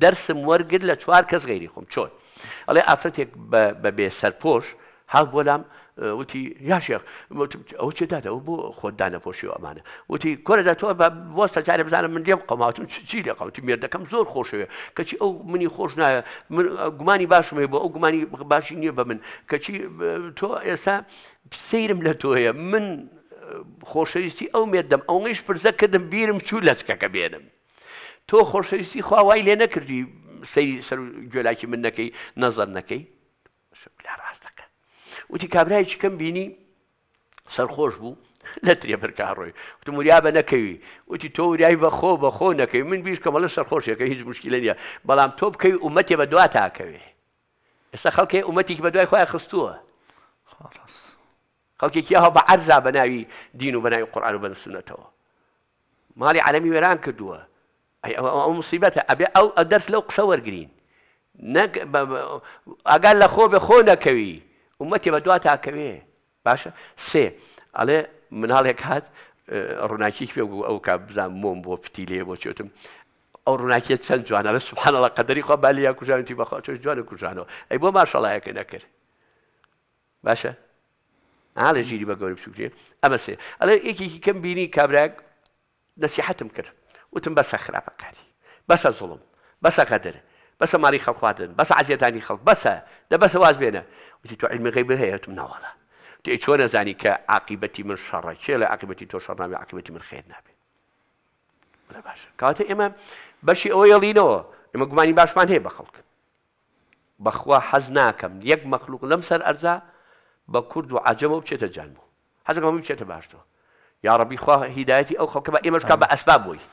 دەرسم وەرگرت لە چوار کەس غیری خۆم چۆن ئەڵێ ئافرەتێک بە بێ سەرپۆش هاو بۆلام وتی یاشێخ ئەو چ دادە ئەو بۆ خۆتدا نەپۆشی ئەمانە وتی کۆرەدا تۆ بۆستە چارە بزانم من لێم قەماتم چی لەقاوتی مێردەکەم زۆر خۆشەوێ کەچی ئەو منی خۆش نایە گومانی باشمێ بۆ ئەو گومانی باشی نییە بە من کەچی تۆ ئێستا سەیرم لە تۆیە من خۆشەویستی ئەو مێردەم ئەوەیش پرزەکردم بیرم چوو لەچکەکە بێنم. تۆ خۆشەویستی خواوای لێ نەکردی سەری سەر گوێلاکی من نەکەی نەزەر نەکەی لا ڕاست دەکە وتی کابرای چکەم بینی سەرخۆش بوو لە ترێ پرکارڕۆی وتم وریا بە نەکەوی وتی تۆ وریای بەخۆ بەخۆ نەکەی من بیش کەمە لە سەرخۆشیەکە هیچ مشکلە نیە بەڵام تۆ بکەی ومەتێ بە دوا تاکەوێ ئێستا خەڵکی ومەتێکی بە دوای خۆیان خستووە خەڵکێکی هەوا بە عەرزا بە ناوی دین و بەناوی قورآان و بەنسونەتەوە ماڵی عەلەمی وێران کردووە ئەو مسیبەتە ئەبێ ئەو دەرس لەو قسە وەرگین ئەگەر لە خۆ بێ خۆ نەکەوی ومەتی بە دو تاکەوێ باشە سێ ئەڵێ مناڵێک هات ڕووناکی پێ بوو ئەو کا بزان مۆم بۆ فتی لێ بۆ چێتم ئەو ڕووناکیت چەند جوانە لە سوبحانە لە قەدەری خۆ بالیە کوژانتی بەخوا تۆش جوانە کوژانەوە ئەی بۆ ماشەڵایەکە نەکرد باشە ئالە ژیری بە گەورە بچکرێ ئەمە سێ ئەلێ یەکێکی کەم بینی کابراک نسیحتم کرد وتم بس خرافك كاري بس ظلم بس قدر بس ماري خلق وادن بس عزيتاني خلق بس ده بس واز بينا وتي تو علمي غيب هي تمناوله تي شلون زاني كعاقبتي من شر شيل عاقبتي تو شر نابي عاقبتي من خير نابي ولا باش كاتي اما بشي يلينو اما گماني باش من هي بخلق بخوا حزناكم يك مخلوق لمسر ارزا بكرد وعجم وبشت جانمو حزك ما بشت باشتو يا ربي خوا هدايتي او خلق با إما شكا اسباب وي